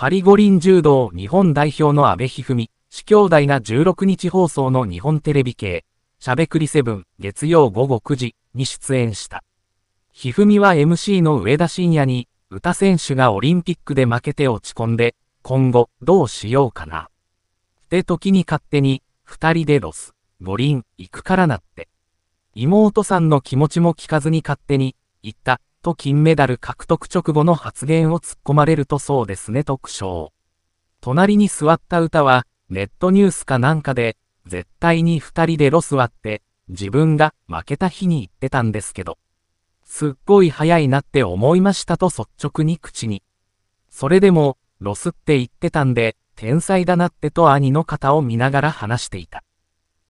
パリ五輪柔道日本代表の阿部一二三、四兄弟が16日放送の日本テレビ系、しゃべくりセブン、月曜午後9時に出演した。一二三は MC の上田晋也に、歌選手がオリンピックで負けて落ち込んで、今後どうしようかな。って時に勝手に、二人でロス、五輪、行くからなって。妹さんの気持ちも聞かずに勝手に、言った、と金メダル獲得直後の発言を突っ込まれるとそうですね特賞。隣に座った歌は、ネットニュースかなんかで、絶対に二人でロス割って、自分が負けた日に言ってたんですけど。すっごい早いなって思いましたと率直に口に。それでも、ロスって言ってたんで、天才だなってと兄の肩を見ながら話していた。